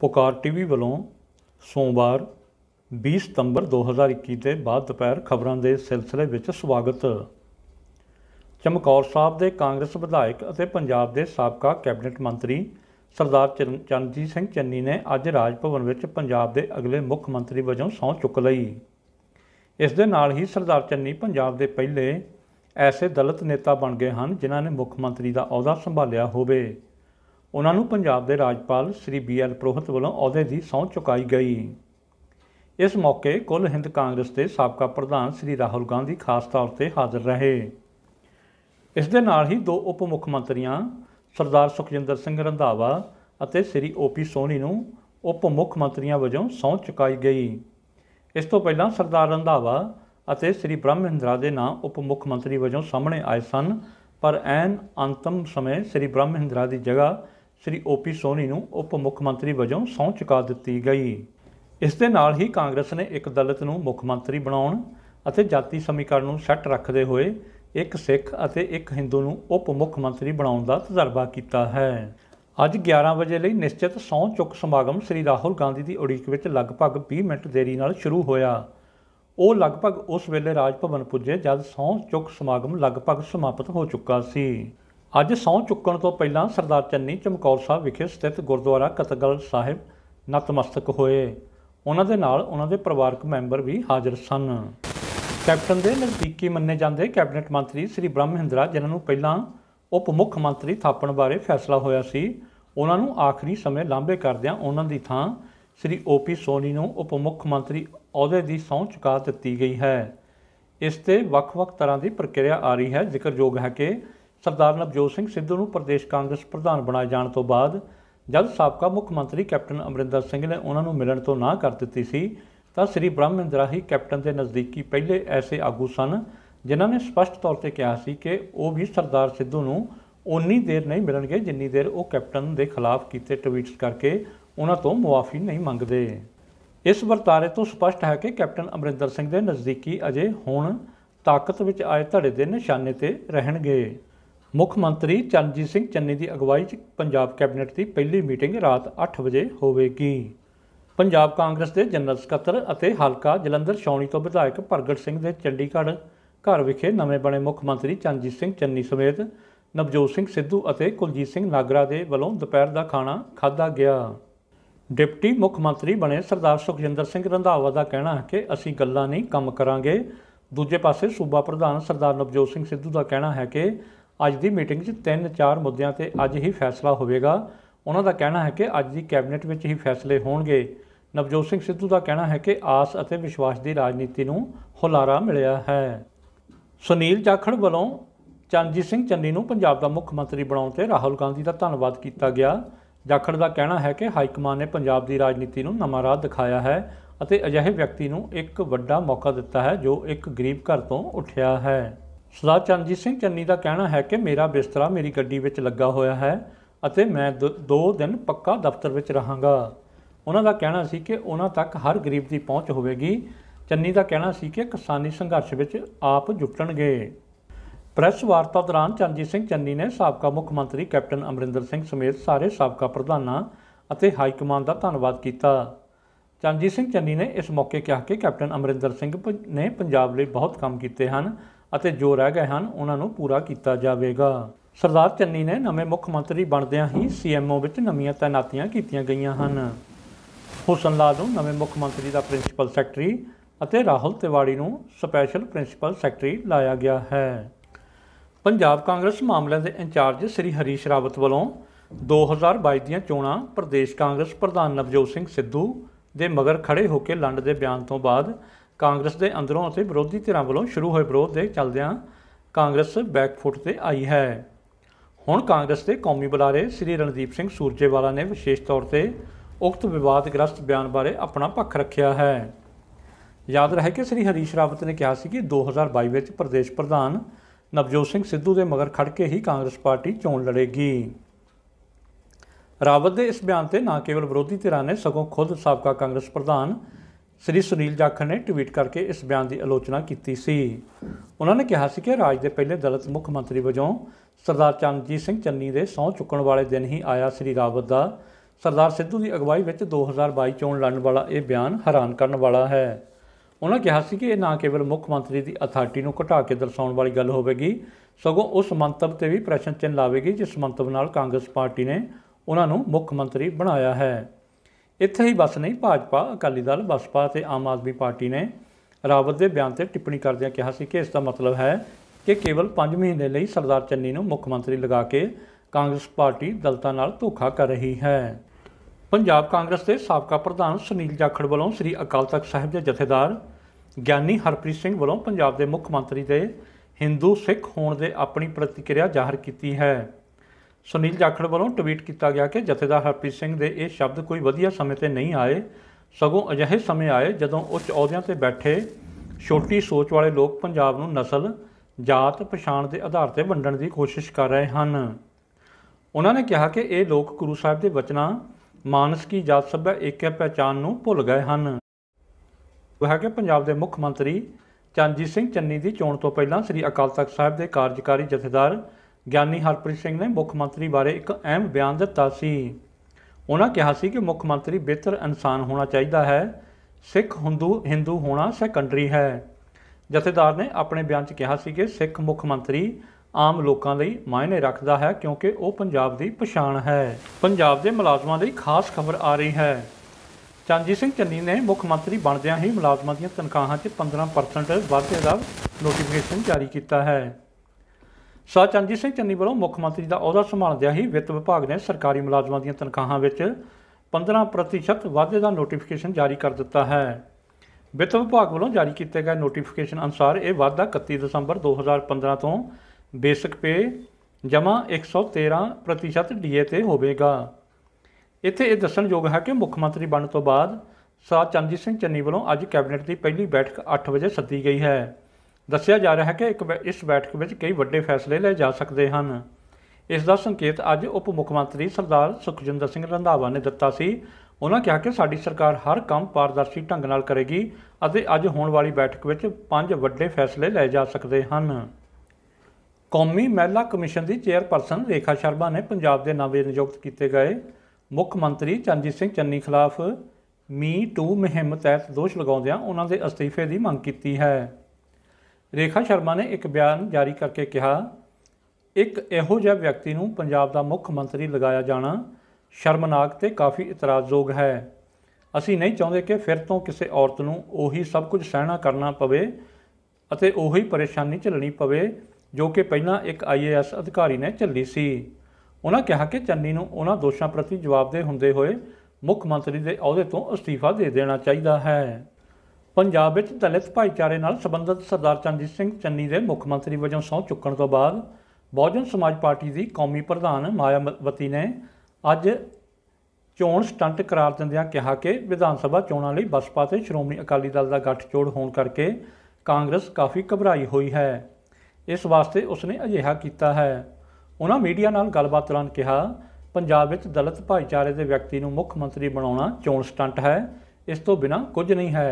ਪੁਕਾਰ ਟੀਵੀ ਵੱਲੋਂ ਸੋਮਵਾਰ 20 ਸਤੰਬਰ 2021 ਦੇ ਬਾਅਦ ਦੁਪਹਿਰ ਖਬਰਾਂ ਦੇ ਸਿਲਸਿਲੇ ਵਿੱਚ ਸਵਾਗਤ ਚਮਕੌਰ ਸਾਹਿਬ ਦੇ ਕਾਂਗਰਸ ਵਿਧਾਇਕ ਅਤੇ ਪੰਜਾਬ ਦੇ ਸਾਬਕਾ ਕੈਬਨਿਟ ਮੰਤਰੀ ਸਰਦਾਰ ਚਰਨਜੀਤ ਸਿੰਘ ਚੰਨੀ ਨੇ ਅੱਜ ਰਾਜ ਭਵਨ ਵਿੱਚ ਪੰਜਾਬ ਦੇ ਅਗਲੇ ਮੁੱਖ ਮੰਤਰੀ ਵਜੋਂ ਸਹੁੰ ਚੁੱਕ ਲਈ ਇਸ ਦੇ ਨਾਲ ਹੀ ਸਰਦਾਰ ਚੰਨੀ ਪੰਜਾਬ ਦੇ ਪਹਿਲੇ ਐਸੇ ਦਲਿਤ ਨੇਤਾ ਬਣ ਗਏ ਹਨ ਜਿਨ੍ਹਾਂ ਨੇ ਮੁੱਖ ਮੰਤਰੀ ਦਾ ਅਹੁਦਾ ਸੰਭਾਲਿਆ ਹੋਵੇ ਉਹਨਾਂ ਨੂੰ ਪੰਜਾਬ ਦੇ ਰਾਜਪਾਲ ਸ੍ਰੀ ਬੀ ਐਲ ਪ੍ਰੋਹਤ ਵੱਲੋਂ ਅਹੁਦੇ ਦੀ ਸਹੁੰ ਚੁਕਾਈ ਗਈ ਇਸ ਮੌਕੇ ਕੁੱਲ ਹਿੰਦ ਕਾਂਗਰਸ ਦੇ ਸਾਬਕਾ ਪ੍ਰਧਾਨ ਸ੍ਰੀ ਰਾਹੁਲ ਗਾਂਧੀ ਖਾਸ ਤੌਰ ਤੇ ਹਾਜ਼ਰ ਰਹੇ ਇਸ ਦੇ ਨਾਲ ਹੀ ਦੋ ਉਪ ਮੁੱਖ ਮੰਤਰੀਆਂ ਸਰਦਾਰ ਸੁਖਜਿੰਦਰ ਸਿੰਘ ਰੰਧਾਵਾ ਅਤੇ ਸ੍ਰੀ ਓਪੀ ਸੋਨੀ ਨੂੰ ਉਪ ਮੁੱਖ ਮੰਤਰੀਆਂ ਵਜੋਂ ਸਹੁੰ ਚੁਕਾਈ ਗਈ ਇਸ ਤੋਂ ਪਹਿਲਾਂ ਸਰਦਾਰ ਰੰਧਾਵਾ ਅਤੇ ਸ੍ਰੀ ਬ੍ਰਹਮ ਦੇ ਨਾਂ ਉਪ ਮੁੱਖ ਮੰਤਰੀ ਵਜੋਂ ਸਾਹਮਣੇ ਆਏ ਸਨ ਪਰ ਐਨ ਅੰਤਮ ਸਮੇਂ ਸ੍ਰੀ ਬ੍ਰਹਮ ਦੀ ਜਗ੍ਹਾ ਸ਼੍ਰੀ ਓਪੀ ਸੋਨੀ ਨੂੰ ਉਪ ਮੁੱਖ ਮੰਤਰੀ ਵਜੋਂ ਸਹੁੰ ਚੁਕਾ ਦਿੱਤੀ ਗਈ ਇਸ ਦੇ ਨਾਲ ਹੀ ਕਾਂਗਰਸ ਨੇ ਇੱਕ ਦਲਿਤ ਨੂੰ ਮੁੱਖ ਮੰਤਰੀ ਬਣਾਉਣ ਅਤੇ ਜਾਤੀ ਸਮੀਕਰਨ ਨੂੰ ਸੱਟ ਰੱਖਦੇ ਹੋਏ ਇੱਕ ਸਿੱਖ ਅਤੇ ਇੱਕ ਹਿੰਦੂ ਨੂੰ ਉਪ ਮੁੱਖ ਮੰਤਰੀ ਬਣਾਉਣ ਦਾ ਤਜਰਬਾ ਕੀਤਾ ਹੈ ਅੱਜ 11 ਵਜੇ ਲਈ ਨਿਸ਼ਚਿਤ ਸਹੁੰ ਚੁੱਕ ਸਮਾਗਮ ਸ੍ਰੀ ਰਾਹੁਲ ਗਾਂਧੀ ਦੀ ਉਡੀਕ ਵਿੱਚ ਲਗਭਗ 20 ਮਿੰਟ ਦੇਰੀ ਨਾਲ ਸ਼ੁਰੂ ਹੋਇਆ ਉਹ ਲਗਭਗ ਉਸ ਵੇਲੇ ਰਾਜ ਭਵਨ ਪੁੱਜੇ ਜਦ ਸਹੁੰ ਚੁੱਕ ਸਮਾਗਮ ਲਗਭਗ ਸਮਾਪਤ ਹੋ ਚੁੱਕਾ ਸੀ ਅੱਜ ਸੌ ਚੁੱਕਣ ਤੋਂ ਪਹਿਲਾਂ ਸਰਦਾਰ ਚੰਨੀ ਚਮਕੌਰ ਸਾਹਿਬ ਵਿਖੇ ਸਥਿਤ ਗੁਰਦੁਆਰਾ ਕਤਗਲ ਸਾਹਿਬ ਨਤਮਸਤਕ ਹੋਏ ਉਹਨਾਂ ਦੇ ਨਾਲ ਉਹਨਾਂ ਦੇ ਪਰਿਵਾਰਕ ਮੈਂਬਰ ਵੀ ਹਾਜ਼ਰ ਸਨ ਕੈਪਟਨ ਦੇ ਨਜ਼ਦੀਕੀ ਮੰਨੇ ਜਾਂਦੇ ਕੈਬਨਿਟ ਮੰਤਰੀ ਸ੍ਰੀ ਬ੍ਰਹਮ ਜਿਨ੍ਹਾਂ ਨੂੰ ਪਹਿਲਾਂ ਉਪ ਮੁੱਖ ਮੰਤਰੀ ਥਾਪਣ ਬਾਰੇ ਫੈਸਲਾ ਹੋਇਆ ਸੀ ਉਹਨਾਂ ਨੂੰ ਆਖਰੀ ਸਮੇਂ ਲਾਂਬੇ ਕਰਦਿਆਂ ਉਹਨਾਂ ਦੀ ਥਾਂ ਸ੍ਰੀ ਓਪੀ ਸੋਨੀ ਨੂੰ ਉਪ ਮੁੱਖ ਮੰਤਰੀ ਅਹੁਦੇ ਦੀ ਸਹੁੰ ਚੁਕਾ ਦਿੱਤੀ ਗਈ ਹੈ ਇਸ ਤੇ ਵੱਖ-ਵੱਖ ਤਰ੍ਹਾਂ ਦੀ ਪ੍ਰਕਿਰਿਆ ਆ ਰਹੀ ਹੈ ਜ਼ਿਕਰਯੋਗ ਹੈ ਕਿ ਸਰਦਾਰ ਨਵਜੋਤ ਸਿੰਘ ਸਿੱਧੂ ਨੂੰ ਪ੍ਰਦੇਸ਼ ਕਾਂਗਰਸ ਪ੍ਰਧਾਨ ਬਣਾਏ ਜਾਣ ਤੋਂ ਬਾਅਦ ਜਦ ਸਾਬਕਾ ਮੁੱਖ ਮੰਤਰੀ ਕੈਪਟਨ ਅਮਰਿੰਦਰ ਸਿੰਘ ਨੇ ਉਹਨਾਂ ਨੂੰ ਮਿਲਣ ਤੋਂ ਨਾ ਕਰ ਦਿੱਤੀ ਸੀ ਤਾਂ ਸ੍ਰੀ ਬ੍ਰਹਮਿੰਦਰਾ ਹੀ ਕੈਪਟਨ ਦੇ ਨਜ਼ਦੀਕੀ ਪਹਿਲੇ ਐਸੇ ਆਗੂ ਸਨ ਜਿਨ੍ਹਾਂ ਨੇ ਸਪਸ਼ਟ ਤੌਰ ਤੇ ਕਿਹਾ ਸੀ ਕਿ ਉਹ ਵੀ ਸਰਦਾਰ ਸਿੱਧੂ ਨੂੰ ਉਨੀ ਦੇਰ ਨਹੀਂ ਮਿਲਣਗੇ ਜਿੰਨੀ ਦੇਰ ਉਹ ਕੈਪਟਨ ਦੇ ਖਿਲਾਫ ਕੀਤੇ ਟਵੀਟਸ ਕਰਕੇ ਉਹਨਾਂ ਤੋਂ ਮੁਆਫੀ ਨਹੀਂ ਮੰਗਦੇ ਇਸ ਵਰਤਾਰੇ ਤੋਂ ਸਪਸ਼ਟ ਹੈ ਕਿ ਕੈਪਟਨ ਅਮਰਿੰਦਰ ਸਿੰਘ ਦੇ ਨਜ਼ਦੀਕੀ ਅਜੇ ਹੁਣ ਤਾਕਤ ਵਿੱਚ ਆਏ ਧੜੇ ਦੇ ਨਿਸ਼ਾਨੇ ਤੇ ਰਹਿਣਗੇ ਮੁੱਖ ਮੰਤਰੀ ਚਰਨਜੀਤ ਸਿੰਘ ਚੰਨੀ ਦੀ ਅਗਵਾਈ 'ਚ ਪੰਜਾਬ ਕੈਬਨਿਟ ਦੀ ਪਹਿਲੀ ਮੀਟਿੰਗ ਰਾਤ 8 ਵਜੇ ਹੋਵੇਗੀ ਪੰਜਾਬ ਕਾਂਗਰਸ ਦੇ ਜਨਰਲ ਸਕੱਤਰ ਅਤੇ ਹਲਕਾ ਜਲੰਧਰ ਸ਼ੌਣੀ ਤੋਂ ਵਿਧਾਇਕ ਪ੍ਰਗਟ ਸਿੰਘ ਦੇ ਚੰਡੀਗੜ੍ਹ ਘਰ ਵਿਖੇ ਨਵੇਂ ਬਣੇ ਮੁੱਖ ਮੰਤਰੀ ਚਰਨਜੀਤ ਸਿੰਘ ਚੰਨੀ ਸਮੇਤ ਨਵਜੋਤ ਸਿੰਘ ਸਿੱਧੂ ਅਤੇ ਕੁਲਜੀਤ ਸਿੰਘ ਨਾਗਰਾ ਦੇ ਵੱਲੋਂ ਦੁਪਹਿਰ ਦਾ ਖਾਣਾ ਖਾਧਾ ਗਿਆ ਡਿਪਟੀ ਮੁੱਖ ਮੰਤਰੀ ਬਣੇ ਸਰਦਾਰ ਸੁਖਜਿੰਦਰ ਸਿੰਘ ਰੰਧਾਵਾ ਦਾ ਕਹਿਣਾ ਹੈ ਕਿ ਅਸੀਂ ਗੱਲਾਂ ਨਹੀਂ ਕੰਮ ਕਰਾਂਗੇ ਦੂਜੇ ਪਾਸੇ ਸੂਬਾ ਪ੍ਰਧਾਨ ਸਰਦਾਰ ਨਵਜੋਤ ਸਿੰਘ ਸਿੱਧੂ ਦਾ ਕਹਿਣਾ ਹੈ ਕਿ ਅੱਜ ਦੀ ਮੀਟਿੰਗ 'ਚ ਤਿੰਨ ਚਾਰ ਮੁੱਦਿਆਂ ਤੇ ਅੱਜ ਹੀ ਫੈਸਲਾ ਹੋਵੇਗਾ ਉਹਨਾਂ ਦਾ ਕਹਿਣਾ ਹੈ ਕਿ ਅੱਜ ਦੀ ਕੈਬਨਿਟ ਵਿੱਚ ਹੀ ਫੈਸਲੇ ਹੋਣਗੇ ਨਵਜੋਤ ਸਿੰਘ ਸਿੱਧੂ ਦਾ ਕਹਿਣਾ ਹੈ ਕਿ ਆਸ ਅਤੇ ਵਿਸ਼ਵਾਸ ਦੀ ਰਾਜਨੀਤੀ ਨੂੰ ਹੁਲਾਰਾ ਮਿਲਿਆ ਹੈ ਸੁਨੀਲ ਜਾਖੜ ਵੱਲੋਂ ਚਰਨਜੀਤ ਸਿੰਘ ਚੰਨੀ ਨੂੰ ਪੰਜਾਬ ਦਾ ਮੁੱਖ ਮੰਤਰੀ ਬਣਾਉਣ ਤੇ ਰਾਹੁਲ ਗਾਂਧੀ ਦਾ ਧੰਨਵਾਦ ਕੀਤਾ ਗਿਆ ਜਾਖੜ ਦਾ ਕਹਿਣਾ ਹੈ ਕਿ ਹਾਈ ਕਮਾਨ ਨੇ ਪੰਜਾਬ ਦੀ ਰਾਜਨੀਤੀ ਨੂੰ ਨਵਾਂ ਰਾਹ ਦਿਖਾਇਆ ਹੈ ਅਤੇ ਅਜਿਹੇ ਵਿਅਕਤੀ ਨੂੰ ਇੱਕ ਵੱਡਾ ਮੌਕਾ ਦਿੱਤਾ ਹੈ ਜੋ ਇੱਕ ਗਰੀਬ ਘਰ ਤੋਂ ਉੱਠਿਆ ਹੈ ਸਰਦਾਰ ਚੰਦਜੀਤ ਸਿੰਘ ਚੰਨੀ ਦਾ ਕਹਿਣਾ ਹੈ ਕਿ ਮੇਰਾ ਬਿਸਤਰਾ ਮੇਰੀ ਗੱਡੀ ਵਿੱਚ ਲੱਗਾ ਹੋਇਆ ਹੈ ਅਤੇ ਮੈਂ 2 ਦਿਨ ਪੱਕਾ ਦਫ਼ਤਰ ਵਿੱਚ ਰਹਾਂਗਾ ਉਹਨਾਂ ਦਾ ਕਹਿਣਾ ਸੀ ਕਿ ਉਹਨਾਂ ਤੱਕ ਹਰ ਗਰੀਬ ਦੀ ਪਹੁੰਚ ਹੋਵੇਗੀ ਚੰਨੀ ਦਾ ਕਹਿਣਾ ਸੀ ਕਿ ਕਿਸਾਨੀ ਸੰਘਰਸ਼ ਵਿੱਚ ਆਪ ਜੁਟਣਗੇ ਪ੍ਰੈਸ ਵਾਰਤਾ ਦੌਰਾਨ ਚੰਦਜੀਤ ਸਿੰਘ ਚੰਨੀ ਨੇ ਸਾਬਕਾ ਮੁੱਖ ਮੰਤਰੀ ਕੈਪਟਨ ਅਮਰਿੰਦਰ ਸਿੰਘ ਸਮੇਤ ਸਾਰੇ ਸਾਬਕਾ ਪ੍ਰਧਾਨਾਂ ਅਤੇ ਹਾਈ ਕਮਾਂਡ ਦਾ ਧੰਨਵਾਦ ਕੀਤਾ ਚੰਦਜੀਤ ਸਿੰਘ ਚੰਨੀ ਨੇ ਇਸ ਮੌਕੇ ਕਿਹਾ ਕਿ ਕੈਪਟਨ ਅਮਰਿੰਦਰ ਸਿੰਘ ਨੇ ਪੰਜਾਬ ਲਈ ਬਹੁਤ ਕੰਮ ਕੀਤੇ ਹਨ ਅਤੇ ਜੋ ਰਹਿ ਗਏ ਹਨ ਉਹਨਾਂ ਨੂੰ ਪੂਰਾ ਕੀਤਾ ਜਾਵੇਗਾ ਸਰਦਾਰ ਚੰਨੀ ਨੇ ਨਵੇਂ ਮੁੱਖ ਮੰਤਰੀ ਬਣਦਿਆਂ ਹੀ ਸੀਐਮਓ ਵਿੱਚ ਨਵੀਆਂ ਤਾਇਨਾਤੀਆਂ ਕੀਤੀਆਂ ਗਈਆਂ ਹਨ ਹੁਸਨ ਲਾਲ ਨੂੰ ਨਵੇਂ ਮੁੱਖ ਮੰਤਰੀ ਦਾ ਪ੍ਰਿੰਸੀਪਲ ਸੈਕਟਰੀ ਅਤੇ ਰਾਹੁਲ ਤਿਵਾੜੀ ਨੂੰ ਸਪੈਸ਼ਲ ਪ੍ਰਿੰਸੀਪਲ ਸੈਕਟਰੀ ਲਾਇਆ ਗਿਆ ਹੈ ਪੰਜਾਬ ਕਾਂਗਰਸ ਮਾਮਲਿਆਂ ਦੇ ਇੰਚਾਰਜ ਸ੍ਰੀ ਹਰੀਸ਼ ਰਾਵਤ ਵੱਲੋਂ 2022 ਦੀਆਂ ਚੋਣਾਂ ਪ੍ਰਦੇਸ਼ ਕਾਂਗਰਸ ਪ੍ਰਧਾਨ ਨਵਜੋਤ ਸਿੰਘ ਸਿੱਧੂ ਦੇ ਮਗਰ ਖੜੇ ਹੋ ਕੇ ਲੰਡ ਦੇ ਬਿਆਨ ਤੋਂ ਬਾਅਦ ਕਾਂਗਰਸ ਦੇ ਅੰਦਰੋਂ ਅਤੇ ਵਿਰੋਧੀ ਧਿਰਾਂ ਵੱਲੋਂ ਸ਼ੁਰੂ ਹੋਏ ਵਿਰੋਧ ਦੇ ਚੱਲਦਿਆਂ ਕਾਂਗਰਸ ਬੈਕਫੁੱਟ ਤੇ ਆਈ ਹੈ ਹੁਣ ਕਾਂਗਰਸ ਦੇ ਕੌਮੀ ਬੁਲਾਰੇ ਸ੍ਰੀ ਰਣਦੀਪ ਸਿੰਘ ਸੂਰਜੇਵਾਲਾ ਨੇ ਵਿਸ਼ੇਸ਼ ਤੌਰ ਤੇ ਉਕਤ ਵਿਵਾਦਗ੍ਰਸਤ ਬਿਆਨ ਬਾਰੇ ਆਪਣਾ ਪੱਖ ਰੱਖਿਆ ਹੈ ਯਾਦ ਰਹੇ ਕਿ ਸ੍ਰੀ ਹਰੀਸ਼ ਰਾਵਤ ਨੇ ਕਿਹਾ ਸੀ ਕਿ 2022 ਵਿੱਚ ਪ੍ਰਦੇਸ਼ ਪ੍ਰਧਾਨ ਨਵਜੋਤ ਸਿੰਘ ਸਿੱਧੂ ਦੇ ਮਗਰ ਖੜ ਕੇ ਹੀ ਕਾਂਗਰਸ ਪਾਰਟੀ ਚੋਣ ਲੜੇਗੀ ਰਾਵਤ ਦੇ ਇਸ ਬਿਆਨ ਤੇ ਨਾ ਕੇਵਲ ਵਿਰੋਧੀ ਧਿਰਾਂ ਨੇ ਸਗੋਂ ਖੁਦ ਸਾਬਕਾ ਕਾਂਗਰਸ ਪ੍ਰਧਾਨ ਸ੍ਰੀ ਸੁਨੀਲ ਜਾਖੜ ਨੇ ਟਵੀਟ ਕਰਕੇ ਇਸ ਬਿਆਨ ਦੀ ਆਲੋਚਨਾ ਕੀਤੀ ਸੀ ਉਹਨਾਂ ਨੇ ਕਿਹਾ ਸੀ ਕਿ ਰਾਜ ਦੇ ਪਹਿਲੇ ਦਲਿਤ ਮੁੱਖ ਮੰਤਰੀ ਵਜੋਂ ਸਰਦਾਰ ਚੰਦਜੀਤ ਸਿੰਘ ਚੰਨੀ ਦੇ ਸਹੁੰ ਚੁੱਕਣ ਵਾਲੇ ਦਿਨ ਹੀ ਆਇਆ ਸ੍ਰੀ ਰਾਵਤ ਦਾ ਸਰਦਾਰ ਸਿੱਧੂ ਦੀ ਅਗਵਾਈ ਵਿੱਚ 2022 ਚੋਣ ਲੜਨ ਵਾਲਾ ਇਹ ਬਿਆਨ ਹੈਰਾਨ ਕਰਨ ਵਾਲਾ ਹੈ ਉਹਨਾਂ ਕਿਹਾ ਸੀ ਕਿ ਇਹ ਨਾ ਕੇਵਲ ਮੁੱਖ ਮੰਤਰੀ ਦੀ ਅਥਾਰਟੀ ਨੂੰ ਘਟਾ ਕੇ ਦਰਸਾਉਣ ਵਾਲੀ ਗੱਲ ਹੋਵੇਗੀ ਸਗੋਂ ਉਸ ਮੰਤਵ ਤੇ ਵੀ ਪ੍ਰਸ਼ਨ ਚਿੰਨ ਲਾਵੇਗੀ ਜਿਸ ਮੰਤਵ ਨਾਲ ਕਾਂਗਰਸ ਪਾਰਟੀ ਨੇ ਉਹਨਾਂ ਨੂੰ ਮੁੱਖ ਮੰਤਰੀ ਬਣਾਇਆ ਹੈ ਇੱਥੇ ਹੀ ਬਸ ਨਹੀਂ ਭਾਜਪਾ ਅਕਾਲੀ ਦਲ ਬਸਪਾ ਤੇ ਆਮ ਆਦਮੀ ਪਾਰਟੀ ਨੇ ਰਾਵਤ ਦੇ ਬਿਆਨ ਤੇ ਟਿੱਪਣੀ ਕਰਦਿਆਂ ਕਿਹਾ ਸੀ ਕਿ ਇਸ ਦਾ ਮਤਲਬ ਹੈ ਕਿ ਕੇਵਲ 5 ਮਹੀਨੇ ਲਈ ਸਰਦਾਰ ਚੰਨੀ ਨੂੰ ਮੁੱਖ ਮੰਤਰੀ ਲਗਾ ਕੇ ਕਾਂਗਰਸ ਪਾਰਟੀ ਦਲਤਾਂ ਨਾਲ ਧੋਖਾ ਕਰ ਰਹੀ ਹੈ ਪੰਜਾਬ ਕਾਂਗਰਸ ਦੇ ਸਾਬਕਾ ਪ੍ਰਧਾਨ ਸੁਨੀਲ ਜਾਖੜ ਵੱਲੋਂ ਸ੍ਰੀ ਅਕਾਲ ਤਖਤ ਸਾਹਿਬ ਦੇ ਜਥੇਦਾਰ ਗਿਆਨੀ ਹਰਪ੍ਰੀਤ ਸਿੰਘ ਵੱਲੋਂ ਪੰਜਾਬ ਦੇ ਮੁੱਖ ਮੰਤਰੀ ਦੇ ਹਿੰਦੂ ਸਿੱਖ ਹੋਣ ਦੇ ਆਪਣੀ ਪ੍ਰਤੀਕਿਰਿਆ ਜ਼ਾਹਰ ਕੀਤੀ ਹੈ ਸੁਨੀਲ ਜਾਖੜ ਵੱਲੋਂ ਟਵੀਟ ਕੀਤਾ ਗਿਆ ਕਿ ਜਥੇਦਾਰ ਹਰਪ੍ਰੀਤ ਸਿੰਘ ਦੇ ਇਹ ਸ਼ਬਦ ਕੋਈ ਵਧੀਆ ਸਮੇਂ ਤੇ ਨਹੀਂ ਆਏ ਸਗੋਂ ਅਜਿਹੇ ਸਮੇਂ ਆਏ ਜਦੋਂ ਉੱਚ ਅਹੁਦਿਆਂ ਤੇ ਬੈਠੇ ਛੋਟੀ ਸੋਚ ਵਾਲੇ ਲੋਕ ਪੰਜਾਬ ਨੂੰ ਨਸਲ ਜਾਤ ਪਛਾਣ ਦੇ ਆਧਾਰ ਤੇ ਵੰਡਣ ਦੀ ਕੋਸ਼ਿਸ਼ ਕਰ ਰਹੇ ਹਨ ਉਹਨਾਂ ਨੇ ਕਿਹਾ ਕਿ ਇਹ ਲੋਕ ਗੁਰੂ ਸਾਹਿਬ ਦੇ ਵਚਨਾਂ ਮਾਨਸ ਕੀ ਜਾਤ ਸਭਾ ਇੱਕ ਹੈ ਪਛਾਣ ਨੂੰ ਭੁੱਲ ਗਏ ਹਨ ਉਹ ਹੈ ਕਿ ਪੰਜਾਬ ਦੇ ਮੁੱਖ ਮੰਤਰੀ ਚੰਜੀਤ ਸਿੰਘ ਚੰਨੀ ਦੀ ਚੋਣ ਤੋਂ ਪਹਿਲਾਂ ਸ੍ਰੀ ਅਕਾਲ ਤਖਤ ਸਾਹਿਬ ਦੇ ਕਾਰਜਕਾਰੀ ਜਥੇਦਾਰ ਗਿਆਨੀ ਹਰਪ੍ਰੀਤ ਸਿੰਘ ਨੇ ਮੁੱਖ ਮੰਤਰੀ ਬਾਰੇ ਇੱਕ ਅਹਿਮ ਬਿਆਨ ਦਿੱਤਾ ਸੀ ਉਹਨਾਂ ਕਿਹਾ ਸੀ ਕਿ ਮੁੱਖ ਮੰਤਰੀ ਬਿਹਤਰ ਇਨਸਾਨ ਹੋਣਾ ਚਾਹੀਦਾ ਹੈ ਸਿੱਖ ਹਿੰਦੂ ਹਿੰਦੂ ਹੋਣਾ ਸੈਕੰਡਰੀ ਹੈ ਜਥੇਦਾਰ ਨੇ ਆਪਣੇ ਬਿਆਨ 'ਚ ਕਿਹਾ ਸੀ ਕਿ ਸਿੱਖ ਮੁੱਖ ਮੰਤਰੀ ਆਮ ਲੋਕਾਂ ਲਈ ਮਾਇਨੇ ਰੱਖਦਾ ਹੈ ਕਿਉਂਕਿ ਉਹ ਪੰਜਾਬ ਦੀ ਪਛਾਣ ਹੈ ਪੰਜਾਬ ਦੇ ਮੁਲਾਜ਼ਮਾਂ ਲਈ ਖਾਸ ਖਬਰ ਆ ਰਹੀ ਹੈ ਚੰਜੀਤ ਸਿੰਘ ਚੰਨੀ ਨੇ ਮੁੱਖ ਮੰਤਰੀ ਬਣਦਿਆਂ ਹੀ ਮੁਲਾਜ਼ਮਾਂ ਦੀਆਂ ਤਨਖਾਹਾਂ 'ਚ 15% ਵਾਧੇ ਦਾ ਨੋਟੀਫਿਕੇਸ਼ਨ ਜਾਰੀ ਕੀਤਾ ਹੈ ਸਾਹ ਸਿੰਘ ਚੰਨੀ ਵੱਲੋਂ ਮੁੱਖ ਮੰਤਰੀ ਦਾ ਅਹੁਦਾ ਸੰਭਾਲਦਿਆਂ ਹੀ ਵਿੱਤ ਵਿਭਾਗ ਨੇ ਸਰਕਾਰੀ ਮੁਲਾਜ਼ਮਾਂ ਦੀਆਂ ਤਨਖਾਹਾਂ ਵਿੱਚ 15% ਵਾਧੇ ਦਾ ਨੋਟੀਫਿਕੇਸ਼ਨ ਜਾਰੀ ਕਰ ਦਿੱਤਾ ਹੈ ਵਿੱਤ ਵਿਭਾਗ ਵੱਲੋਂ ਜਾਰੀ ਕੀਤੇ ਗਏ ਨੋਟੀਫਿਕੇਸ਼ਨ ਅਨੁਸਾਰ ਇਹ ਵਾਧਾ 31 ਦਸੰਬਰ 2015 ਤੋਂ ਬੇਸਿਕ ਪੇ ਜਮਾ 113% ਡੀਏ ਤੇ ਹੋਵੇਗਾ ਇੱਥੇ ਇਹ ਦੱਸਣਯੋਗ ਹੈ ਕਿ ਮੁੱਖ ਮੰਤਰੀ ਬਣਨ ਤੋਂ ਬਾਅਦ ਸਾਹ ਸਿੰਘ ਚੰਨੀ ਵੱਲੋਂ ਅੱਜ ਕੈਬਨਿਟ ਦੀ ਪਹਿਲੀ ਬੈਠਕ 8 ਵਜੇ ਸੱਦੀ ਗਈ ਹੈ ਦੱਸਿਆ ਜਾ ਰਿਹਾ ਹੈ ਕਿ ਇੱਕ ਇਸ ਬੈਠਕ ਵਿੱਚ ਕਈ ਵੱਡੇ ਫੈਸਲੇ ਲਏ ਜਾ ਸਕਦੇ ਹਨ ਇਸ ਦਾ ਸੰਕੇਤ ਅੱਜ ਉਪ ਮੁੱਖ ਮੰਤਰੀ ਸਰਦਾਰ ਸੁਖਜਿੰਦਰ ਸਿੰਘ ਰੰਧਾਵਾ ਨੇ ਦਿੱਤਾ ਸੀ ਉਹਨਾਂ ਕਿਹਾ ਕਿ ਸਾਡੀ ਸਰਕਾਰ ਹਰ ਕੰਮ ਪਾਰਦਰਸ਼ੀ ਢੰਗ ਨਾਲ ਕਰੇਗੀ ਅਤੇ ਅੱਜ ਹੋਣ ਵਾਲੀ ਬੈਠਕ ਵਿੱਚ ਪੰਜ ਵੱਡੇ ਫੈਸਲੇ ਲਏ ਜਾ ਸਕਦੇ ਹਨ ਕੌਮੀ ਮਹਿਲਾ ਕਮਿਸ਼ਨ ਦੀ ਚੇਅਰਪਰਸਨ ਰੇਖਾ ਸ਼ਰਮਾ ਨੇ ਪੰਜਾਬ ਦੇ ਨਵੇਂ ਨਿਯੁਕਤ ਕੀਤੇ ਗਏ ਮੁੱਖ ਮੰਤਰੀ ਚੰਜੀਤ ਸਿੰਘ ਚੰਨੀ ਖਿਲਾਫ ਮੀ ਟੂ ਮੁਹਿੰਮ ਤਹਿਤ ਦੋਸ਼ ਲਗਾਉਂਦਿਆਂ ਉਹਨਾਂ ਦੇ ਅਸਤੀਫੇ ਦੀ ਮੰਗ ਕੀਤੀ ਹੈ ਰੇਖਾ ਸ਼ਰਮਾ ਨੇ ਇੱਕ ਬਿਆਨ ਜਾਰੀ ਕਰਕੇ ਕਿਹਾ ਇੱਕ ਇਹੋ ਜਿਹਾ ਵਿਅਕਤੀ ਨੂੰ ਪੰਜਾਬ ਦਾ ਮੁੱਖ ਮੰਤਰੀ ਲਗਾਇਆ ਜਾਣਾ ਸ਼ਰਮਨਾਕ ਤੇ ਕਾਫੀ ਇਤਰਾਜ਼ਯੋਗ ਹੈ ਅਸੀਂ ਨਹੀਂ ਚਾਹੁੰਦੇ ਕਿ ਫਿਰ ਤੋਂ ਕਿਸੇ ਔਰਤ ਨੂੰ ਉਹੀ ਸਭ ਕੁਝ ਸਹਿਣਾ ਕਰਨਾ ਪਵੇ ਅਤੇ ਉਹੀ ਪਰੇਸ਼ਾਨੀ ਝੱਲਣੀ ਪਵੇ ਜੋ ਕਿ ਪਹਿਲਾਂ ਇੱਕ ਆਈਏਐਸ ਅਧਿਕਾਰੀ ਨੇ ਝੱਲੀ ਸੀ ਉਹਨਾਂ ਕਿਹਾ ਕਿ ਚੰਨੀ ਨੂੰ ਉਹਨਾਂ ਦੋਸ਼ਾਂ ਪ੍ਰਤੀ ਜਵਾਬਦੇ ਹੁੰਦੇ ਹੋਏ ਮੁੱਖ ਮੰਤਰੀ ਦੇ ਅਹੁਦੇ ਤੋਂ ਅਸਤੀਫਾ ਦੇ ਦੇਣਾ ਚਾਹੀਦਾ ਹੈ ਪੰਜਾਬ ਵਿੱਚ ਦਲਿਤ ਭਾਈਚਾਰੇ ਨਾਲ ਸੰਬੰਧਿਤ ਸਰਦਾਰ ਚੰਦਜੀਤ ਸਿੰਘ ਚੰਨੀ ਦੇ ਮੁੱਖ ਮੰਤਰੀ ਵਜੋਂ ਸਹੁੰ ਚੁੱਕਣ ਤੋਂ ਬਾਅਦ ਬਹੁਜਨ ਸਮਾਜ ਪਾਰਟੀ ਦੀ ਕੌਮੀ ਪ੍ਰਧਾਨ ਮਾਇਆਵਤੀ ਨੇ ਅੱਜ ਚੋਣ ਸਟੰਟ ਕਰਾਰ ਦਿੰਦਿਆਂ ਕਿਹਾ ਕਿ ਵਿਧਾਨ ਸਭਾ ਚੋਣਾਂ ਲਈ ਬਸਪਾ ਤੇ ਸ਼੍ਰੋਮਣੀ ਅਕਾਲੀ ਦਲ ਦਾ ਗੱਠਜੋੜ ਹੋਣ ਕਰਕੇ ਕਾਂਗਰਸ ਕਾਫੀ ਘਬਰਾਈ ਹੋਈ ਹੈ ਇਸ ਵਾਸਤੇ ਉਸਨੇ ਅਜਿਹਾ ਕੀਤਾ ਹੈ ਉਹਨਾਂ ਮੀਡੀਆ ਨਾਲ ਗੱਲਬਾਤ ਦੌਰਾਨ ਕਿਹਾ ਪੰਜਾਬ ਵਿੱਚ ਦਲਿਤ ਭਾਈਚਾਰੇ ਦੇ ਵਿਅਕਤੀ ਨੂੰ ਮੁੱਖ ਮੰਤਰੀ ਬਣਾਉਣਾ ਚੋਣ ਸਟੰਟ ਹੈ ਇਸ ਤੋਂ ਬਿਨਾ ਕੁਝ ਨਹੀਂ ਹੈ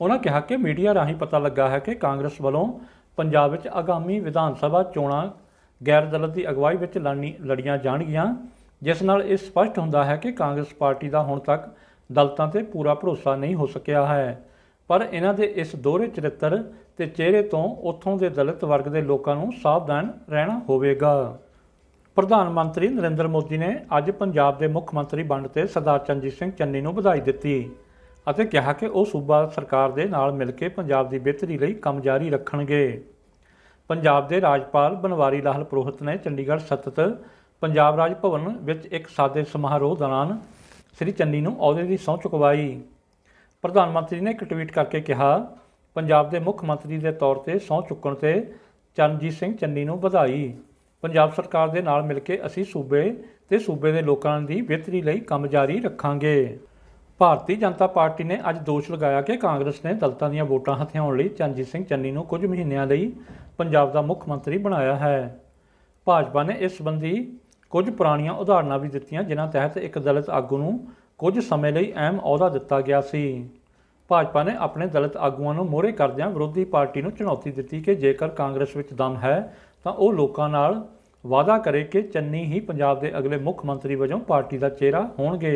ਉਹਨਾਂ ਕਿਹਾ ਕਿ ਮੀਡੀਆ ਰਾਹੀਂ ਪਤਾ ਲੱਗਾ ਹੈ ਕਿ ਕਾਂਗਰਸ ਵੱਲੋਂ ਪੰਜਾਬ ਵਿੱਚ ਆਗਾਮੀ ਵਿਧਾਨ ਸਭਾ ਚੋਣਾਂ ਗੈਰ ਦਲਤ ਦੀ ਅਗਵਾਈ ਵਿੱਚ ਲੜਨੀ ਲੜੀਆਂ ਜਾਣਗੀਆਂ ਜਿਸ ਨਾਲ ਇਹ ਸਪਸ਼ਟ ਹੁੰਦਾ ਹੈ ਕਿ ਕਾਂਗਰਸ ਪਾਰਟੀ ਦਾ ਹੁਣ ਤੱਕ ਦਲਤਾਂ ਤੇ ਪੂਰਾ ਭਰੋਸਾ ਨਹੀਂ ਹੋ ਸਕਿਆ ਹੈ ਪਰ ਇਹਨਾਂ ਦੇ ਇਸ ਦੋਹਰੇ ਚਰਿੱਤਰ ਤੇ ਚਿਹਰੇ ਤੋਂ ਉੱਥੋਂ ਦੇ ਦਲਿਤ ਵਰਗ ਦੇ ਲੋਕਾਂ ਨੂੰ ਸਾਵਧਾਨ ਰਹਿਣਾ ਹੋਵੇਗਾ ਪ੍ਰਧਾਨ ਮੰਤਰੀ ਨਰਿੰਦਰ ਮੋਦੀ ਨੇ ਅੱਜ ਪੰਜਾਬ ਦੇ ਮੁੱਖ ਮੰਤਰੀ ਬਣ ਤੇ ਸਰਦਾਰ ਚੰਜੀਤ ਸਿੰਘ ਚੰਨੀ ਨੂੰ ਵਧਾਈ ਦਿੱਤੀ ਅਤੇ ਕਿਹਾ ਕਿ ਉਹ ਸੂਬਾ ਸਰਕਾਰ ਦੇ ਨਾਲ ਮਿਲ ਕੇ ਪੰਜਾਬ ਦੀ ਬਿਹਤਰੀ ਲਈ ਕੰਮ ਜਾਰੀ ਰੱਖਣਗੇ ਪੰਜਾਬ ਦੇ ਰਾਜਪਾਲ ਬਨਵਾਰੀ ਲਾਲ ਪ੍ਰੋਹਤ ਨੇ ਚੰਡੀਗੜ੍ਹ ਸਤਤ ਪੰਜਾਬ ਰਾਜ ਭਵਨ ਵਿੱਚ ਇੱਕ ਸਾਦੇ ਸਮਾਰੋਹ ਦੌਰਾਨ ਸ੍ਰੀ ਚੰਨੀ ਨੂੰ ਅਹੁਦੇ ਦੀ ਸਹੁੰ ਚੁਕਵਾਈ ਪ੍ਰਧਾਨ ਮੰਤਰੀ ਨੇ ਇੱਕ ਟਵੀਟ ਕਰਕੇ ਕਿਹਾ ਪੰਜਾਬ ਦੇ ਮੁੱਖ ਮੰਤਰੀ ਦੇ ਤੌਰ ਤੇ ਸਹੁੰ ਚੁੱਕਣ ਤੇ ਚੰਨਜੀਤ ਸਿੰਘ ਚੰਨੀ ਨੂੰ ਵਧਾਈ ਪੰਜਾਬ ਸਰਕਾਰ ਦੇ ਨਾਲ ਮਿਲ ਕੇ ਅਸੀਂ ਸੂਬੇ ਤੇ ਸੂਬੇ ਦੇ ਲੋਕਾਂ ਦੀ ਬਿਹਤਰੀ ਲਈ ਕੰਮ ਜਾਰੀ ਰੱਖਾਂਗੇ ਭਾਰਤੀ ਜਨਤਾ ਪਾਰਟੀ ਨੇ ਅੱਜ ਦੋਸ਼ ਲਗਾਇਆ ਕਿ ਕਾਂਗਰਸ ਨੇ ਦਲਤਾਂ ਦੀਆਂ ਵੋਟਾਂ ਹਥਿਆਉਣ ਲਈ ਚੰਜੀ ਸਿੰਘ ਚੰਨੀ ਨੂੰ ਕੁਝ ਮਹੀਨਿਆਂ ਲਈ ਪੰਜਾਬ ਦਾ ਮੁੱਖ ਮੰਤਰੀ ਬਣਾਇਆ ਹੈ ਭਾਜਪਾ ਨੇ ਇਸ ਸੰਬੰਧੀ ਕੁਝ ਪੁਰਾਣੀਆਂ ਉਦਾਹਰਨਾਂ ਵੀ ਦਿੱਤੀਆਂ ਜਿਨ੍ਹਾਂ ਤਹਿਤ ਇੱਕ ਦਲਿਤ ਆਗੂ ਨੂੰ ਕੁਝ ਸਮੇਂ ਲਈ ਅਹਿਮ ਅਹੁਦਾ ਦਿੱਤਾ ਗਿਆ ਸੀ ਭਾਜਪਾ ਨੇ ਆਪਣੇ ਦਲਿਤ ਆਗੂਆਂ ਨੂੰ ਮੋਹਰੇ ਕਰਦਿਆਂ ਵਿਰੋਧੀ ਪਾਰਟੀ ਨੂੰ ਚੁਣੌਤੀ ਦਿੱਤੀ ਕਿ ਜੇਕਰ ਕਾਂਗਰਸ ਵਿੱਚ ਦਮ ਹੈ ਤਾਂ ਉਹ ਲੋਕਾਂ ਨਾਲ ਵਾਅਦਾ ਕਰੇ ਕਿ ਚੰਨੀ ਹੀ ਪੰਜਾਬ ਦੇ ਅਗਲੇ ਮੁੱਖ ਮੰਤਰੀ ਵਜੋਂ ਪਾਰਟੀ ਦਾ ਚਿਹਰਾ ਹੋਣਗੇ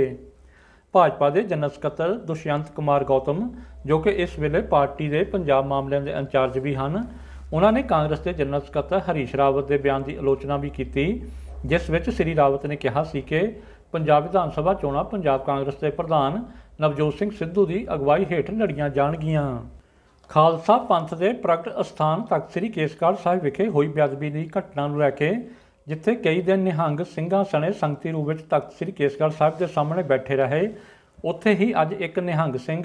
ਭਾਜਪਾ ਦੇ ਜਨਰਲ ਸਕੱਤਰ ਦੁਸ਼ਯੰਤ ਕੁਮਾਰ ਗੌਤਮ ਜੋ ਕਿ ਇਸ ਵੇਲੇ ਪਾਰਟੀ ਦੇ ਪੰਜਾਬ ਮਾਮਲਿਆਂ ਦੇ ਇੰਚਾਰਜ ਵੀ ਹਨ ਉਹਨਾਂ ਨੇ ਕਾਂਗਰਸ ਦੇ ਜਨਰਲ ਸਕੱਤਰ ਹਰੀਸ਼ ਰਾਵਤ ਦੇ ਬਿਆਨ ਦੀ ਆਲੋਚਨਾ ਵੀ ਕੀਤੀ ਜਿਸ ਵਿੱਚ ਸ੍ਰੀ ਰਾਵਤ ਨੇ ਕਿਹਾ ਸੀ ਕਿ ਪੰਜਾਬ ਵਿਧਾਨ ਸਭਾ ਚੋਣਾਂ ਪੰਜਾਬ ਕਾਂਗਰਸ ਦੇ ਪ੍ਰਧਾਨ ਨਵਜੋਤ ਸਿੰਘ ਸਿੱਧੂ ਦੀ ਅਗਵਾਈ ਹੇਠ ਲੜੀਆਂ ਜਾਣਗੀਆਂ ਖਾਲਸਾ ਪੰਥ ਦੇ ਪ੍ਰਗਟ ਅਸਥਾਨ ਤਖਤ ਸ੍ਰੀ ਕੇਸਗੜ੍ਹ ਸਾਹਿਬ ਵਿਖੇ ਹੋਈ ਬੇਅਦਬੀ ਦੀ ਘਟਨਾ ਨੂੰ ਲੈ ਕੇ ਜਿੱਥੇ ਕਈ ਦਿਨ ਨਿਹੰਗ ਸਿੰਘਾਂ ਸਣੇ ਸੰਗਤੀ ਰੂਪ ਵਿੱਚ ਤਖਤ ਸ੍ਰੀ ਕੇਸਗੜ੍ਹ ਸਾਹਿਬ ਦੇ ਸਾਹਮਣੇ ਬੈਠੇ ਰਹੇ ਉੱਥੇ ਹੀ ਅੱਜ ਇੱਕ ਨਿਹੰਗ ਸਿੰਘ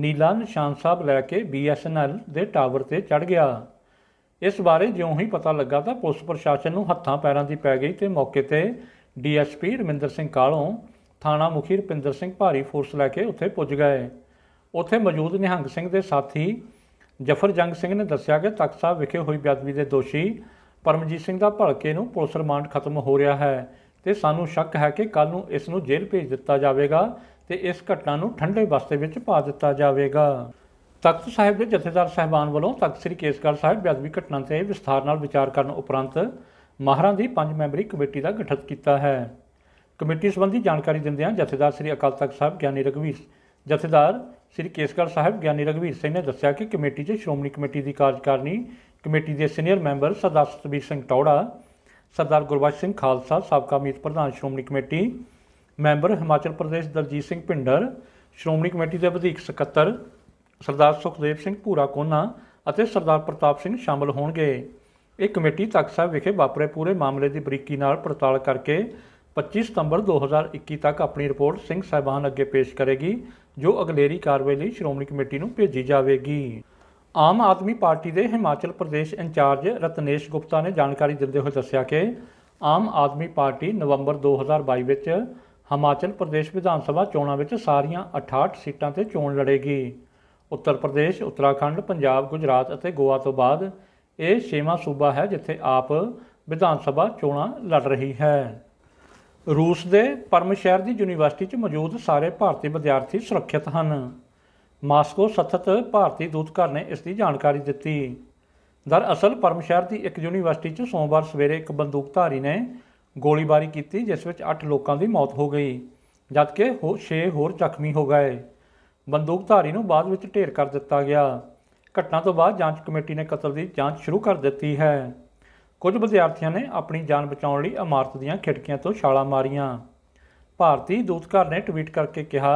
ਨੀਲਾ ਨਿਸ਼ਾਨ ਸਾਹਿਬ ਲੈ ਕੇ BSNL ਦੇ ਟਾਵਰ ਤੇ ਚੜ ਗਿਆ ਇਸ ਬਾਰੇ ਜਿਉਂ ਹੀ ਪਤਾ ਲੱਗਾ ਤਾਂ ਪੁਲਿਸ ਪ੍ਰਸ਼ਾਸਨ ਨੂੰ ਹੱਥਾਂ ਪੈਰਾਂ ਦੀ ਪੈ ਗਈ ਤੇ ਮੌਕੇ ਤੇ ਡੀਐਸਪੀ ਰਮਿੰਦਰ ਸਿੰਘ ਕਾਲੋਂ ਥਾਣਾ ਮੁਖੀ ਰਪਿੰਦਰ ਸਿੰਘ ਭਾਰੀ ਫੋਰਸ ਲੈ ਕੇ ਉੱਥੇ ਪੁੱਜ ਗਏ ਉੱਥੇ ਮੌਜੂਦ ਨਿਹੰਗ ਸਿੰਘ ਦੇ ਸਾਥੀ ਜਫਰ ਜੰਗ ਸਿੰਘ ਨੇ ਦੱਸਿਆ ਕਿ ਤਖਤ ਸਾਹਿਬ ਵਿਖੇ ਹੋਈ ਬੇਅਦਬੀ ਦੇ ਦੋਸ਼ੀ ਪਰਮਜੀਤ ਸਿੰਘ ਦਾ ਭਲਕੇ ਨੂੰ ਪੁਲਿਸ ਰਿਮਾਂਡ ਖਤਮ ਹੋ ਰਿਹਾ ਹੈ ਤੇ ਸਾਨੂੰ ਸ਼ੱਕ ਹੈ ਕਿ ਕੱਲ ਨੂੰ ਇਸ ਨੂੰ ਜੇਲ੍ਹ ਭੇਜ ਦਿੱਤਾ ਜਾਵੇਗਾ ਤੇ ਇਸ ਘਟਨਾ ਨੂੰ ਠੰਡੇ ਬਸਤੇ ਵਿੱਚ ਪਾ ਦਿੱਤਾ ਜਾਵੇਗਾ ਤਖਤ ਸਾਹਿਬ ਦੇ ਜਥੇਦਾਰ ਸਹਿਬਾਨ ਵੱਲੋਂ ਤਖਤ ਸ੍ਰੀ ਕੇਸਗੜ੍ਹ ਸਾਹਿਬ ਬਿਆਦਵੀ ਘਟਨਾ ਤੇ ਵਿਸਥਾਰ ਨਾਲ ਵਿਚਾਰ ਕਰਨ ਉਪਰੰਤ ਮਹਾਰਾਂ ਦੀ ਪੰਜ ਮੈਂਬਰੀ ਕਮੇਟੀ ਦਾ ਗਠਨ ਕੀਤਾ ਹੈ ਕਮੇਟੀ ਸੰਬੰਧੀ ਜਾਣਕਾਰੀ ਦਿੰਦਿਆਂ ਜਥੇਦਾਰ ਸ੍ਰੀ ਅਕਾਲ ਤਖਤ ਸਾਹਿਬ ਗਿਆਨੀ ਰਗਵੀਰ ਜਥੇਦਾਰ ਸ੍ਰੀ ਕੇਸਗੜ੍ਹ ਸਾਹਿਬ ਗਿਆਨੀ ਰਗਵੀਰ ਸਿੰਘ ਨੇ ਦੱਸਿਆ ਕਿ ਕਮੇਟੀ 'ਚ ਸ਼੍ਰੋਮਣੀ ਕਮੇਟੀ ਦੀ ਕਾਰਜਕਾਰਨੀ ਕਮੇਟੀ ਦੇ ਸੀਨੀਅਰ ਮੈਂਬਰ ਸਰਦਾਰ ਸਤਵੀਰ ਸਿੰਘ ਟੌੜਾ ਸਰਦਾਰ ਗੁਰਬਖਸ਼ ਸਿੰਘ ਖਾਲਸਾ ਸਾਬਕਾ ਮੀਤ ਪ੍ਰਧਾਨ Shiromani committee member Himachal Pradesh Daljit Singh Bhinder Shiromani committee ਦੇ ਵਧੀਕ ਸਕੱਤਰ ਸਰਦਾਰ ਸੁਖਦੇਵ ਸਿੰਘ ਪੂਰਾ ਕੋਨਾ ਅਤੇ ਸਰਦਾਰ ਪ੍ਰਤਾਪ ਸਿੰਘ ਸ਼ਾਮਲ ਹੋਣਗੇ ਇਹ ਕਮੇਟੀ ਤਖਤ ਸਾਹਿਬ ਵਿਖੇ ਵਾਪਰੇ ਪੂਰੇ ਮਾਮਲੇ ਦੀ ਬਰੀਕੀ ਨਾਲ ਪੜਤਾਲ ਕਰਕੇ 25 ਸਤੰਬਰ 2021 ਤੱਕ ਆਪਣੀ ਰਿਪੋਰਟ ਸਿੰਘ ਸਾਹਿਬਾਨ ਅੱਗੇ ਪੇਸ਼ ਕਰੇਗੀ ਜੋ ਅਗਲੇਰੀ ਕਾਰਵਾਈ ਲਈ ਸ਼੍ਰੋਮਣੀ ਕਮੇਟੀ ਨੂੰ ਭੇਜੀ ਜਾਵੇਗੀ ਆਮ ਆਦਮੀ ਪਾਰਟੀ ਦੇ ਹਿਮਾਚਲ ਪ੍ਰਦੇਸ਼ ਇੰਚਾਰਜ ਰਤਨੇਸ਼ ਗੁਪਤਾ ਨੇ ਜਾਣਕਾਰੀ ਦਿੰਦੇ ਹੋਏ ਦੱਸਿਆ ਕਿ ਆਮ ਆਦਮੀ ਪਾਰਟੀ ਨਵੰਬਰ 2022 ਵਿੱਚ ਹਿਮਾਚਲ ਪ੍ਰਦੇਸ਼ ਵਿਧਾਨ ਸਭਾ ਚੋਣਾਂ ਵਿੱਚ ਸਾਰੀਆਂ 68 ਸੀਟਾਂ ਤੇ ਚੋਣ ਲੜੇਗੀ ਉੱਤਰ ਪ੍ਰਦੇਸ਼ ਉੱਤਰਾਖੰਡ ਪੰਜਾਬ ਗੁਜਰਾਤ ਅਤੇ ਗੋਆ ਤੋਂ ਬਾਅਦ ਇਹ ਛੇਵਾਂ ਸੂਬਾ ਹੈ ਜਿੱਥੇ ਆਪ ਵਿਧਾਨ ਸਭਾ ਚੋਣਾਂ ਲੜ ਰਹੀ ਹੈ ਰੂਸ ਦੇ ਪਰਮ ਸ਼ਹਿਰ ਦੀ ਯੂਨੀਵਰਸਿਟੀ 'ਚ ਮੌਜੂਦ ਸਾਰੇ ਭਾਰਤੀ ਵਿਦਿਆਰਥੀ ਸੁਰੱਖਿਅਤ ਹਨ ਮਾਸਕੋ ਸਥਿਤ ਭਾਰਤੀ ਦੂਤਘਰ ਨੇ ਇਸ ਦੀ ਜਾਣਕਾਰੀ ਦਿੱਤੀ ਦਰਅਸਲ ਅਸਲ ਸ਼ਹਿਰ ਦੀ ਇੱਕ ਯੂਨੀਵਰਸਿਟੀ 'ਚ ਸੋਮਵਾਰ ਸਵੇਰੇ ਇੱਕ ਬੰਦੂਕਧਾਰੀ ਨੇ ਗੋਲੀਬਾਰੀ ਕੀਤੀ ਜਿਸ ਵਿੱਚ 8 ਲੋਕਾਂ ਦੀ ਮੌਤ ਹੋ ਗਈ ਜਦਕਿ 6 ਹੋਰ ਜ਼ਖਮੀ ਹੋ ਗਏ ਬੰਦੂਕਧਾਰੀ ਨੂੰ ਬਾਅਦ ਵਿੱਚ ਢੇਰ ਕਰ ਦਿੱਤਾ ਗਿਆ ਘਟਨਾ ਤੋਂ ਬਾਅਦ ਜਾਂਚ ਕਮੇਟੀ ਨੇ ਕਤਲ ਦੀ ਜਾਂਚ ਸ਼ੁਰੂ ਕਰ ਦਿੱਤੀ ਹੈ ਕੁਝ ਵਿਦਿਆਰਥੀਆਂ ਨੇ ਆਪਣੀ ਜਾਨ ਬਚਾਉਣ ਲਈ ਇਮਾਰਤ ਦੀਆਂ ਖਿੜਕੀਆਂ ਤੋਂ ਛਾਲਾਂ ਮਾਰੀਆਂ ਭਾਰਤੀ ਦੂਤਘਰ ਨੇ ਟਵੀਟ ਕਰਕੇ ਕਿਹਾ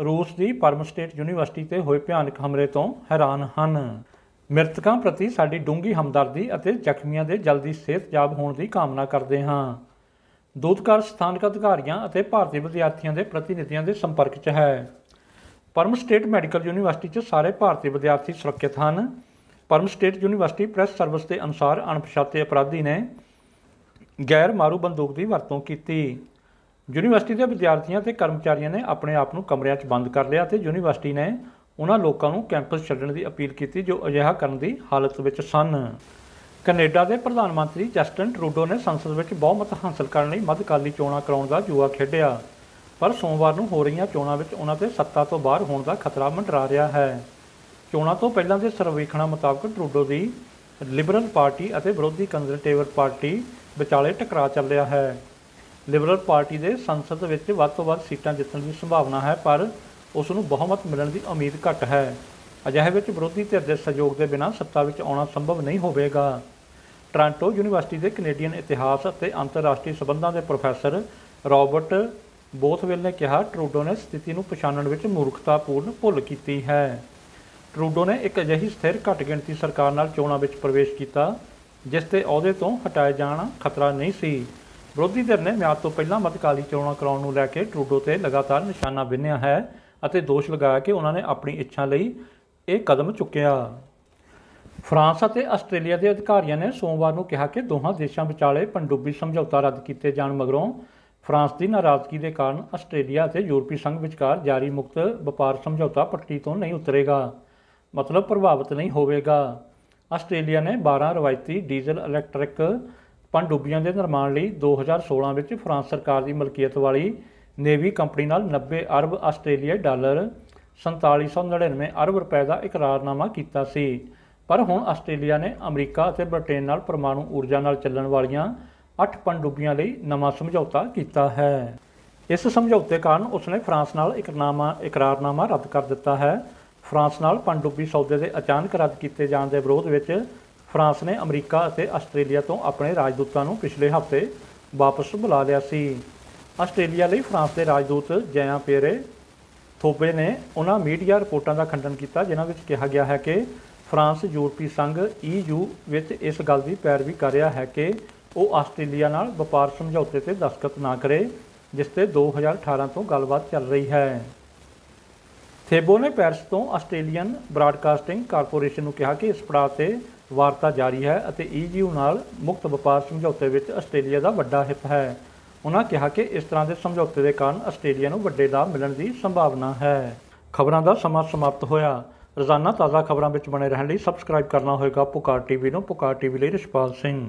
ਰੂਸ ਦੀ ਪਰਮ ਸਟੇਟ ਯੂਨੀਵਰਸਿਟੀ ਤੇ ਹੋਏ ਭਿਆਨਕ ਹਮਲੇ ਤੋਂ ਹੈਰਾਨ ਹਨ ਮ੍ਰਿਤਕਾਂ ਪ੍ਰਤੀ ਸਾਡੀ ਡੂੰਗੀ ਹਮਦਰਦੀ ਅਤੇ ਜ਼ਖਮੀਆਂ ਦੇ ਜਲਦੀ ਸਿਹਤਯਾਬ ਹੋਣ ਦੀ ਕਾਮਨਾ ਕਰਦੇ ਹਾਂ ਦੂਤਘਰ ਸਥਾਨਕ ਅਧਿਕਾਰੀਆਂ ਅਤੇ ਭਾਰਤੀ ਵਿਦਿਆਰਥੀਆਂ ਦੇ ਪ੍ਰਤੀਨਿਧੀਆਂ ਦੇ ਸੰਪਰਕ 'ਚ ਹੈ ਪਰਮ ਸਟੇਟ ਮੈਡੀਕਲ ਯੂਨੀਵਰਸਿਟੀ 'ਚ ਸਾਰੇ ਭਾਰਤੀ ਵਿਦਿਆਰਥੀ ਸੁਰੱਖਿਅਤ ਹਨ Perm state university press service ਦੇ ਅਨੁਸਾਰ ਅਣਪਛਾਤੇ ਅਪਰਾਧੀ ਨੇ ਗੈਰ ਮਾਰੂ ਬੰਦੂਕ ਦੀ ਵਰਤੋਂ ਕੀਤੀ ਯੂਨੀਵਰਸਿਟੀ ਦੇ ਵਿਦਿਆਰਥੀਆਂ ਤੇ ਕਰਮਚਾਰੀਆਂ ਨੇ ਆਪਣੇ ਆਪ ਨੂੰ ਕਮਰਿਆਂ 'ਚ ਬੰਦ ਕਰ ਲਿਆ ਤੇ ਯੂਨੀਵਰਸਿਟੀ ਨੇ ਉਹਨਾਂ ਲੋਕਾਂ ਨੂੰ ਕੈਂਪਸ ਛੱਡਣ ਦੀ ਅਪੀਲ ਕੀਤੀ ਜੋ ਅਜਿਹਾ ਕਰਨ ਦੀ ਹਾਲਤ ਵਿੱਚ ਸਨ ਕੈਨੇਡਾ ਦੇ ਪ੍ਰਧਾਨ ਮੰਤਰੀ ਜਸਟਨ ਟਰੂਡੋ ਨੇ ਸੰਸਦ ਵਿੱਚ ਬਹੁਮਤ ਹਾਸਲ ਕਰਨ ਲਈ ਮੱਧਕਾਲੀ ਚੋਣਾਂ ਕਰਾਉਣ ਦਾ ਜੂਆ ਖੇਡਿਆ ਪਰ ਸੋਮਵਾਰ ਨੂੰ ਹੋ ਰਹੀਆਂ ਚੋਣਾਂ ਵਿੱਚ ਉਹਨਾਂ ਦੇ ਸੱਤਾ ਤੋਂ ਬਾਹਰ ਹੋਣ ਦਾ ਖਤਰਾ ਮੰਡਰਾ ਰਿਹਾ ਹੈ ਚੋਣਾਂ ਤੋਂ ਪਹਿਲਾਂ ਦੇ ਸਰਵੇਖਣਾਂ ਮੁਤਾਬਕ ਟਰੂਡੋ ਦੀ ਲਿਬਰਲ ਪਾਰਟੀ ਅਤੇ ਵਿਰੋਧੀ ਕੰਜ਼ਰਵੇਟਿਵ ਪਾਰਟੀ ਵਿਚਾਲੇ ਟਕਰਾਅ ਚੱਲ ਰਿਹਾ ਹੈ ਲਿਬਰਲ ਪਾਰਟੀ ਦੇ ਸੰਸਦ ਵਿੱਚ ਵੱਧ ਤੋਂ ਵੱਧ ਸੀਟਾਂ ਜਿੱਤਣ ਦੀ ਸੰਭਾਵਨਾ ਹੈ ਪਰ ਉਸ ਨੂੰ ਬਹੁਮਤ ਮਿਲਣ ਦੀ ਉਮੀਦ ਘੱਟ ਹੈ ਅਜਿਹੇ ਵਿੱਚ ਵਿਰੋਧੀ ਧਿਰ ਦੇ ਸਹਿਯੋਗ ਦੇ ਬਿਨਾਂ ਸੱਤਾ ਵਿੱਚ ਆਉਣਾ ਸੰਭਵ ਨਹੀਂ ਹੋਵੇਗਾ ਟ੍ਰਾਂਟੋ ਯੂਨੀਵਰਸਿਟੀ ਦੇ ਕੈਨੇਡੀਅਨ ਇਤਿਹਾਸ ਅਤੇ ਅੰਤਰਰਾਸ਼ਟਰੀ ਸਬੰਧਾਂ ਦੇ ਪ੍ਰੋਫੈਸਰ ਰਾਬਰਟ ਬੋਥਵੈਲ ਨੇ ਕਿਹਾ ਟਰੂਡੋ ਨੇ ਸਥਿਤੀ ਨੂੰ ਪਛਾਣਨ ਵਿੱਚ ਮੂਰਖਤਾਪੂਰਨ ਭੁੱਲ ਕੀਤੀ ਹੈ ਟਰੂਡੋ ਨੇ ਇੱਕ ਅਜਿਹੀ ਸਥਿਰ ਘੱਟ ਗਿਣਤੀ ਸਰਕਾਰ ਨਾਲ ਚੋਣਾਂ ਵਿੱਚ ਪ੍ਰਵੇਸ਼ ਕੀਤਾ ਜਿਸ ਤੇ ਅਹੁਦੇ ਤੋਂ ਹਟਾਏ ਜਾਣਾ ਖਤਰਾ ਨਹੀਂ ਸੀ ਵਿਰੋਧੀ ਧਿਰ ਨੇ ਮਿਆਦ ਤੋਂ ਪਹਿਲਾਂ ਮਤਕਾਲੀ ਚੋਣਾਂ ਕਰਾਉਣ ਨੂੰ ਲੈ ਕੇ ਟਰੂਡੋ ਤੇ ਲਗਾਤਾਰ ਨਿਸ਼ਾਨਾ ਬਿੰਨਿਆ ਹੈ ਅਤੇ ਦੋਸ਼ ਲਗਾਇਆ ਕਿ ਉਹਨਾਂ ਨੇ ਆਪਣੀ ਇੱਛਾ ਲਈ ਇਹ ਕਦਮ ਚੁੱਕਿਆ ਫਰਾਂਸ ਅਤੇ ਆਸਟ੍ਰੇਲੀਆ ਦੇ ਅਧਿਕਾਰੀਆਂ ਨੇ ਸੋਮਵਾਰ ਨੂੰ ਕਿਹਾ ਕਿ ਦੋਹਾਂ ਦੇਸ਼ਾਂ ਵਿਚਾਲੇ ਪੰਡੂਬੀ ਸਮਝੌਤਾ ਰੱਦ ਕੀਤੇ ਜਾਣ ਮਗਰੋਂ ਫਰਾਂਸ ਦੀ ਨਾਰਾਜ਼ਗੀ ਦੇ ਕਾਰਨ ਆਸਟ੍ਰੇਲੀਆ ਅਤੇ ਯੂਰਪੀ ਸੰਘ ਵਿਚਕਾਰ ਜਾਰੀ ਮੁਕਤ ਵਪਾਰ ਸਮਝੌਤਾ ਪੱਟੀ ਤੋਂ ਨਹੀਂ ਉਤਰੇਗਾ ਮਤਲਬ ਪ੍ਰਭਾਵਿਤ ਨਹੀਂ ਹੋਵੇਗਾ ਆਸਟ੍ਰੇਲੀਆ ਨੇ 12 ਰਵਾਇਤੀ ਡੀਜ਼ਲ ਇਲੈਕਟ੍ਰਿਕ ਪਣਡੁੱਬੀਆਂ ਦੇ ਨਿਰਮਾਣ ਲਈ 2016 ਵਿੱਚ ਫਰਾਂਸ ਸਰਕਾਰ ਦੀ ਮਲਕੀਅਤ ਵਾਲੀ ਨੇਵੀ ਕੰਪਨੀ ਨਾਲ 90 ਅਰਬ ਆਸਟ੍ਰੇਲੀਆਈ ਡਾਲਰ 4799 ਅਰਬ ਰੁਪਏ ਦਾ ਇਕਰਾਰਨਾਮਾ ਕੀਤਾ ਸੀ ਪਰ ਹੁਣ ਆਸਟ੍ਰੇਲੀਆ ਨੇ ਅਮਰੀਕਾ ਅਤੇ ਬ੍ਰਿਟੇਨ ਨਾਲ ਪਰਮਾਣੂ ਊਰਜਾ ਨਾਲ ਚੱਲਣ ਵਾਲੀਆਂ 8 ਪਣਡੁੱਬੀਆਂ ਲਈ ਨਵਾਂ ਸਮਝੌਤਾ ਕੀਤਾ ਹੈ ਇਸ ਸਮਝੌਤੇ ਕਾਰਨ ਉਸਨੇ ਫਰਾਂਸ ਨਾਲ ਇਕਰਾਰਨਾਮਾ ਇਕਰਾਰਨਾਮਾ ਰੱਦ ਕਰ ਦਿੱਤਾ ਹੈ ਫਰਾਂਸ ਨਾਲ ਪਣਡੁੱਬੀ ਸੌਦੇ ਦੇ ਅਚਾਨਕ ਰੱਦ ਕੀਤੇ ਜਾਣ ਦੇ ਵਿਰੋਧ ਵਿੱਚ ਫਰਾਂਸ ਨੇ ਅਮਰੀਕਾ ਅਤੇ ਆਸਟ੍ਰੇਲੀਆ ਤੋਂ ਆਪਣੇ ਰਾਜਦੂਤਾਂ ਨੂੰ ਪਿਛਲੇ ਹਫ਼ਤੇ ਵਾਪਸ ਬੁਲਾ ਲਿਆ ਸੀ ਆਸਟ੍ਰੇਲੀਆ ਲਈ ਫਰਾਂਸ ਦੇ ਰਾਜਦੂਤ ਜੈਆਂ ਪੇਰੇ ਥੋਬੇ ਨੇ ਉਹਨਾਂ ਮੀਡੀਆ ਰਿਪੋਰਟਾਂ ਦਾ ਖੰਡਨ ਕੀਤਾ ਜਿਨ੍ਹਾਂ ਵਿੱਚ ਕਿਹਾ ਗਿਆ ਹੈ ਕਿ ਫਰਾਂਸ ਯੂਰਪੀ ਸੰਘ ਈਯੂ ਵਿੱਚ ਇਸ ਗੱਲ ਦੀ ਪੈਰਵੀ ਕਰ ਰਿਹਾ ਹੈ ਕਿ ਉਹ ਆਸਟ੍ਰੇਲੀਆ ਨਾਲ ਵਪਾਰ ਸਮਝੌਤੇ ਤੇ ਦਸਤਖਤ ਨਾ ਕਰੇ ਜਿਸ ਤੇ 2018 ਤੋਂ ਗੱਲਬਾਤ ਚੱਲ ਰਹੀ ਹੈ ਥੇਬੋ ਨੇ ਪੈਰਿਸ ਤੋਂ ਆਸਟ੍ਰੇਲੀਅਨ ਬ੍ਰਾਡਕਾਸਟਿੰਗ ਕਾਰਪੋਰੇਸ਼ਨ ਨੂੰ ਕਿਹਾ ਕਿ ਇਸ ਪੜਾਅ ਤੇ ਵਾਰਤਾ ਜਾਰੀ ਹੈ ਅਤੇ ਈਯੂ ਨਾਲ ਮੁਕਤ ਵਪਾਰ ਸਮਝੌਤੇ ਵਿੱਚ ਆਸਟ੍ਰੇਲੀਆ ਦਾ ਵੱਡਾ ਹਿੱਤ ਹੈ ਉਹਨਾਂ ਕਿਹਾ ਕਿ ਇਸ ਤਰ੍ਹਾਂ ਦੇ ਸਮਝੌਤੇ ਦੇ ਕਾਰਨ ਆਸਟ੍ਰੇਲੀਆ ਨੂੰ ਵੱਡੇ ਲਾਭ ਮਿਲਣ ਦੀ ਸੰਭਾਵਨਾ ਹੈ ਖਬਰਾਂ ਦਾ ਸਮਾਂ ਸਮਾਪਤ ਹੋਇਆ ਰੋਜ਼ਾਨਾ ਤਾਜ਼ਾ ਖਬਰਾਂ ਵਿੱਚ ਬਣੇ ਰਹਿਣ ਲਈ ਸਬਸਕ੍ਰਾਈਬ ਕਰਨਾ ਹੋਵੇਗਾ ਪੁਕਾਰ ਟੀਵੀ ਨੂੰ ਪੁਕਾਰ ਟੀਵੀ ਲਈ ਰਿਸ਼ਪਾਲ ਸਿੰਘ